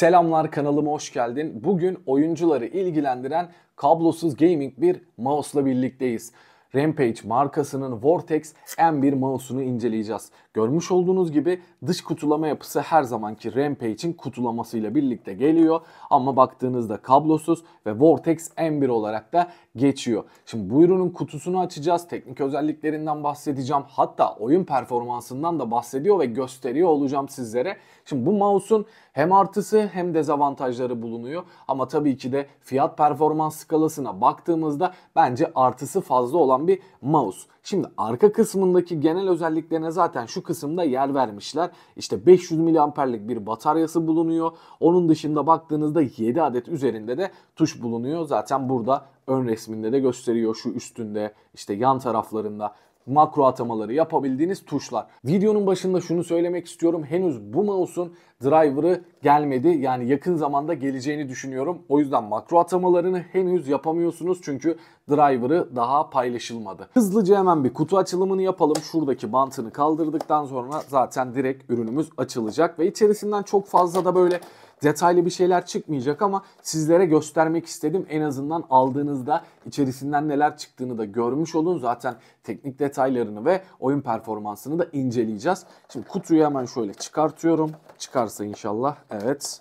Selamlar kanalıma hoş geldin. Bugün oyuncuları ilgilendiren kablosuz gaming bir mouse'la birlikteyiz. Rampage markasının Vortex M1 mouse'unu inceleyeceğiz. Görmüş olduğunuz gibi dış kutulama yapısı her zamanki Rampage'in kutulamasıyla birlikte geliyor. Ama baktığınızda kablosuz ve Vortex M1 olarak da geçiyor. Şimdi bu ürünün kutusunu açacağız. Teknik özelliklerinden bahsedeceğim. Hatta oyun performansından da bahsediyor ve gösteriyor olacağım sizlere. Şimdi bu mouse'un hem artısı hem dezavantajları bulunuyor ama tabii ki de fiyat performans skalasına baktığımızda bence artısı fazla olan bir mouse. Şimdi arka kısmındaki genel özelliklerine zaten şu kısımda yer vermişler. İşte 500 miliamperlik bir bataryası bulunuyor. Onun dışında baktığınızda 7 adet üzerinde de tuş bulunuyor. Zaten burada ön resminde de gösteriyor şu üstünde işte yan taraflarında makro atamaları yapabildiğiniz tuşlar. Videonun başında şunu söylemek istiyorum. Henüz bu mouse'un driver'ı gelmedi. Yani yakın zamanda geleceğini düşünüyorum. O yüzden makro atamalarını henüz yapamıyorsunuz çünkü driver'ı daha paylaşılmadı. Hızlıca hemen bir kutu açılımını yapalım. Şuradaki bantını kaldırdıktan sonra zaten direkt ürünümüz açılacak ve içerisinden çok fazla da böyle Detaylı bir şeyler çıkmayacak ama sizlere göstermek istedim. En azından aldığınızda içerisinden neler çıktığını da görmüş olun. Zaten teknik detaylarını ve oyun performansını da inceleyeceğiz. Şimdi kutuyu hemen şöyle çıkartıyorum. Çıkarsa inşallah. Evet.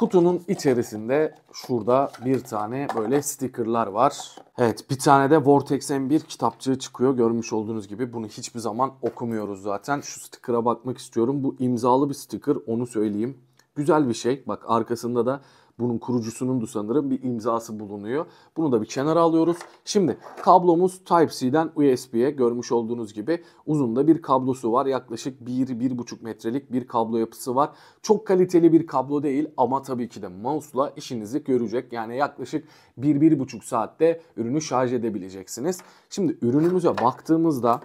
Kutunun içerisinde şurada bir tane böyle stickerlar var. Evet bir tane de Vortex M1 kitapçığı çıkıyor. Görmüş olduğunuz gibi bunu hiçbir zaman okumuyoruz zaten. Şu sticker'a bakmak istiyorum. Bu imzalı bir sticker onu söyleyeyim. Güzel bir şey. Bak arkasında da bunun kurucusunun da sanırım bir imzası bulunuyor. Bunu da bir kenara alıyoruz. Şimdi kablomuz Type-C'den USB'ye görmüş olduğunuz gibi uzun da bir kablosu var. Yaklaşık 1-1,5 metrelik bir kablo yapısı var. Çok kaliteli bir kablo değil ama tabii ki de mouse'la işinizi görecek. Yani yaklaşık 1-1,5 saatte ürünü şarj edebileceksiniz. Şimdi ürünümüze baktığımızda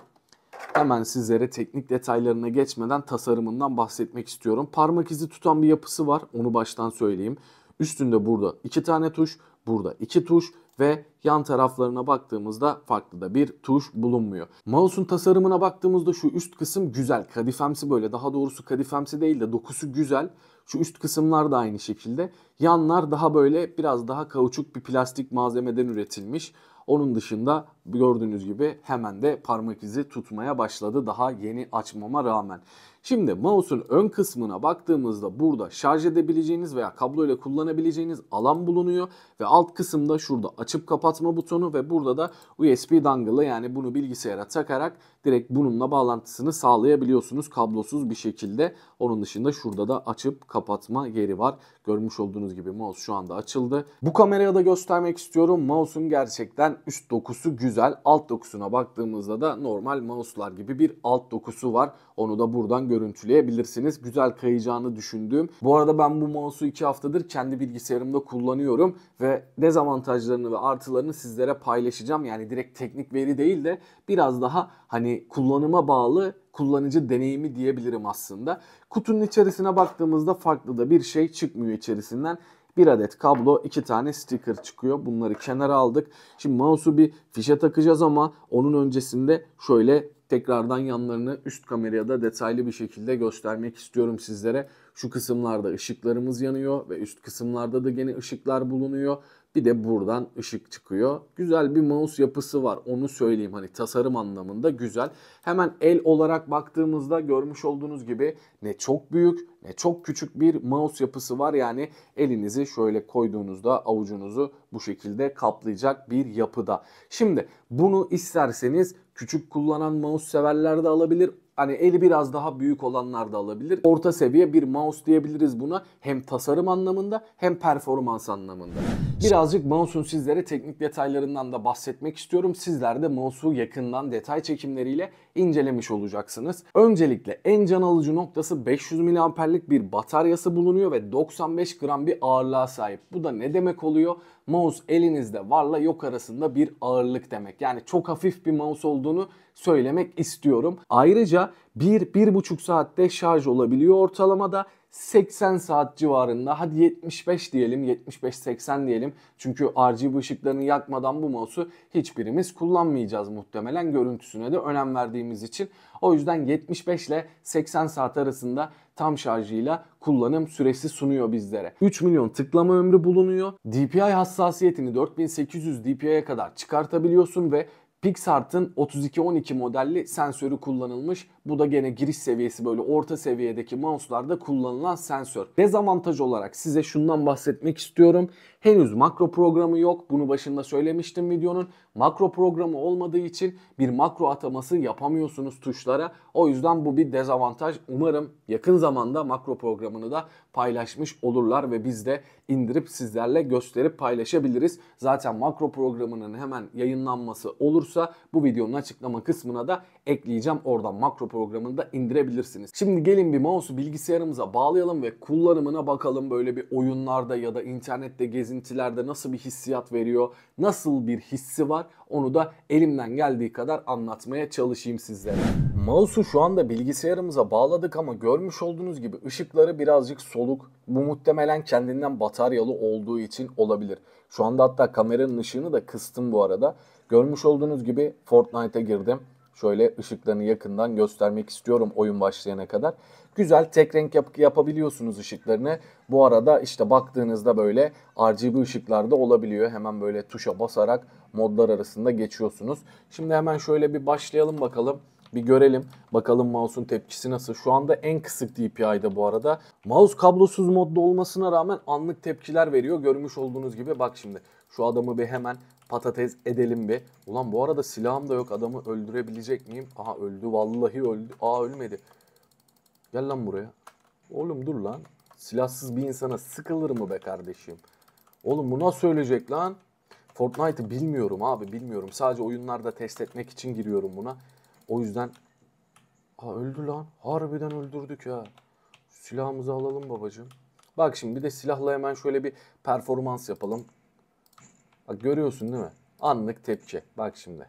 hemen sizlere teknik detaylarına geçmeden tasarımından bahsetmek istiyorum. Parmak izi tutan bir yapısı var. Onu baştan söyleyeyim. Üstünde burada iki tane tuş, burada iki tuş ve yan taraflarına baktığımızda farklı da bir tuş bulunmuyor. Mouse'un tasarımına baktığımızda şu üst kısım güzel. Kadifemsi böyle daha doğrusu kadifemsi değil de dokusu güzel. Şu üst kısımlar da aynı şekilde. Yanlar daha böyle biraz daha kauçuk bir plastik malzemeden üretilmiş. Onun dışında gördüğünüz gibi hemen de parmak izi tutmaya başladı daha yeni açmama rağmen. Şimdi mouse'un ön kısmına baktığımızda burada şarj edebileceğiniz veya kablo ile kullanabileceğiniz alan bulunuyor ve alt kısımda şurada açıp kapatma butonu ve burada da USB dongle'ı yani bunu bilgisayara takarak direkt bununla bağlantısını sağlayabiliyorsunuz kablosuz bir şekilde. Onun dışında şurada da açıp kapatma yeri var. Görmüş olduğunuz gibi mouse şu anda açıldı. Bu kameraya da göstermek istiyorum. Mouse'un gerçekten üst dokusu güzel güzel. Alt dokusuna baktığımızda da normal mouse'lar gibi bir alt dokusu var. Onu da buradan görüntüleyebilirsiniz. Güzel kayacağını düşündüğüm. Bu arada ben bu mouse'u 2 haftadır kendi bilgisayarımda kullanıyorum ve dezavantajlarını ve artılarını sizlere paylaşacağım. Yani direkt teknik veri değil de biraz daha hani kullanıma bağlı kullanıcı deneyimi diyebilirim aslında. Kutunun içerisine baktığımızda farklı da bir şey çıkmıyor içerisinden. Bir adet kablo, iki tane sticker çıkıyor. Bunları kenara aldık. Şimdi mouse'u bir fişe takacağız ama onun öncesinde şöyle tekrardan yanlarını üst kameraya da detaylı bir şekilde göstermek istiyorum sizlere. Şu kısımlarda ışıklarımız yanıyor ve üst kısımlarda da gene ışıklar bulunuyor bir de buradan ışık çıkıyor. Güzel bir mouse yapısı var. Onu söyleyeyim hani tasarım anlamında güzel. Hemen el olarak baktığımızda görmüş olduğunuz gibi ne çok büyük ne çok küçük bir mouse yapısı var. Yani elinizi şöyle koyduğunuzda avucunuzu bu şekilde kaplayacak bir yapıda. Şimdi bunu isterseniz küçük kullanan mouse severler de alabilir hani eli biraz daha büyük olanlar da alabilir. Orta seviye bir mouse diyebiliriz buna. Hem tasarım anlamında hem performans anlamında. Birazcık mouse'un sizlere teknik detaylarından da bahsetmek istiyorum. Sizler de mouse'u yakından detay çekimleriyle incelemiş olacaksınız. Öncelikle en can alıcı noktası 500 mAh'lik bir bataryası bulunuyor ve 95 gram bir ağırlığa sahip. Bu da ne demek oluyor? Mouse elinizde varla yok arasında bir ağırlık demek. Yani çok hafif bir mouse olduğunu söylemek istiyorum. Ayrıca 1-1,5 saatte şarj olabiliyor ortalamada. 80 saat civarında hadi 75 diyelim 75-80 diyelim çünkü RGB ışıklarını yakmadan bu mouse'u hiçbirimiz kullanmayacağız muhtemelen görüntüsüne de önem verdiğimiz için o yüzden 75 ile 80 saat arasında tam şarjıyla kullanım süresi sunuyor bizlere. 3 milyon tıklama ömrü bulunuyor. DPI hassasiyetini 4800 DPI'ye kadar çıkartabiliyorsun ve Pixart'ın 3212 modelli sensörü kullanılmış. Bu da gene giriş seviyesi böyle orta seviyedeki mouse'larda kullanılan sensör. Dezavantaj olarak size şundan bahsetmek istiyorum. Henüz makro programı yok. Bunu başında söylemiştim videonun. Makro programı olmadığı için bir makro ataması yapamıyorsunuz tuşlara. O yüzden bu bir dezavantaj. Umarım yakın zamanda makro programını da paylaşmış olurlar ve biz de indirip sizlerle gösterip paylaşabiliriz. Zaten makro programının hemen yayınlanması olursa bu videonun açıklama kısmına da ekleyeceğim. Oradan makro programını da indirebilirsiniz. Şimdi gelin bir mouse'u bilgisayarımıza bağlayalım ve kullanımına bakalım. Böyle bir oyunlarda ya da internette gezintilerde nasıl bir hissiyat veriyor, nasıl bir hissi var onu da elimden geldiği kadar anlatmaya çalışayım sizlere. Mouse'u şu anda bilgisayarımıza bağladık ama görmüş olduğunuz gibi ışıkları birazcık soluk. Bu muhtemelen kendinden bataryalı olduğu için olabilir. Şu anda hatta kameranın ışığını da kıstım bu arada. Görmüş olduğunuz gibi Fortnite'a girdim. Şöyle ışıklarını yakından göstermek istiyorum oyun başlayana kadar. Güzel tek renk yap yapabiliyorsunuz ışıklarını. Bu arada işte baktığınızda böyle RGB ışıklar da olabiliyor. Hemen böyle tuşa basarak modlar arasında geçiyorsunuz. Şimdi hemen şöyle bir başlayalım bakalım. Bir görelim. Bakalım mouse'un tepkisi nasıl. Şu anda en kısık DPI'de bu arada. Mouse kablosuz modda olmasına rağmen anlık tepkiler veriyor. Görmüş olduğunuz gibi bak şimdi. Şu adamı bir hemen patates edelim bir. Ulan bu arada silahım da yok. Adamı öldürebilecek miyim? Aha öldü. Vallahi öldü. Aa ölmedi. Gel lan buraya. Oğlum dur lan. Silahsız bir insana sıkılır mı be kardeşim? Oğlum bu nasıl ölecek lan? Fortnite'ı bilmiyorum abi bilmiyorum. Sadece oyunlarda test etmek için giriyorum buna. O yüzden ha öldü lan. Harbiden öldürdük ya Silahımızı alalım babacığım. Bak şimdi bir de silahla hemen şöyle bir performans yapalım. Bak görüyorsun değil mi? Anlık tepki. Bak şimdi.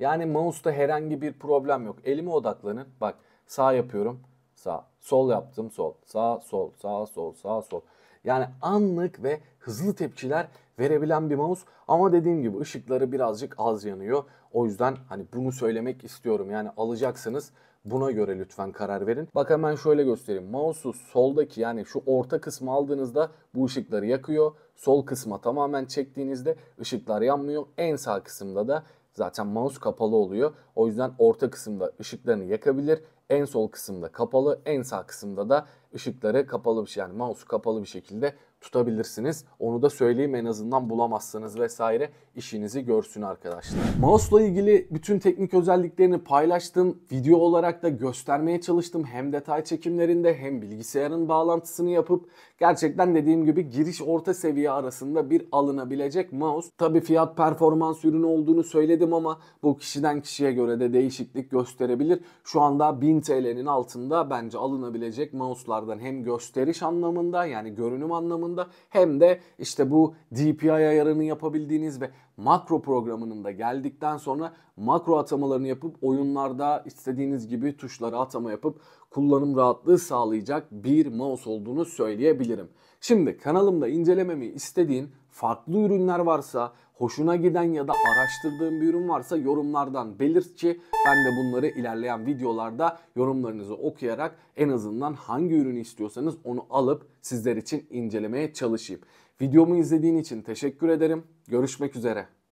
Yani mouse'da herhangi bir problem yok. Elime odaklanın. Bak sağ yapıyorum. Sağ. Sol yaptım. Sol. Sağ sol. Sağ sol. Sağ sol. Yani anlık ve hızlı tepkiler verebilen bir mouse ama dediğim gibi ışıkları birazcık az yanıyor. O yüzden hani bunu söylemek istiyorum. Yani alacaksınız buna göre lütfen karar verin. Bak hemen şöyle göstereyim. Mouse'u soldaki yani şu orta kısmı aldığınızda bu ışıkları yakıyor. Sol kısma tamamen çektiğinizde ışıklar yanmıyor. En sağ kısımda da zaten mouse kapalı oluyor. O yüzden orta kısımda ışıklarını yakabilir. En sol kısımda kapalı, en sağ kısımda da ışıkları kapalı bir şey yani mouse'u kapalı bir şekilde tutabilirsiniz. Onu da söyleyeyim en azından bulamazsınız vesaire işinizi görsün arkadaşlar. Mouse'la ilgili bütün teknik özelliklerini paylaştım. Video olarak da göstermeye çalıştım. Hem detay çekimlerinde hem bilgisayarın bağlantısını yapıp gerçekten dediğim gibi giriş orta seviye arasında bir alınabilecek mouse. Tabi fiyat performans ürünü olduğunu söyledim ama bu kişiden kişiye göre de değişiklik gösterebilir. Şu anda 1000 TL'nin altında bence alınabilecek mouse'lardan hem gösteriş anlamında yani görünüm anlamında programında hem de işte bu DPI ayarını yapabildiğiniz ve makro programının da geldikten sonra makro atamalarını yapıp oyunlarda istediğiniz gibi tuşları atama yapıp kullanım rahatlığı sağlayacak bir mouse olduğunu söyleyebilirim. Şimdi kanalımda incelememi istediğin farklı ürünler varsa, hoşuna giden ya da araştırdığın bir ürün varsa yorumlardan belirt ki ben de bunları ilerleyen videolarda yorumlarınızı okuyarak en azından hangi ürünü istiyorsanız onu alıp sizler için incelemeye çalışayım. Videomu izlediğin için teşekkür ederim. Görüşmek üzere.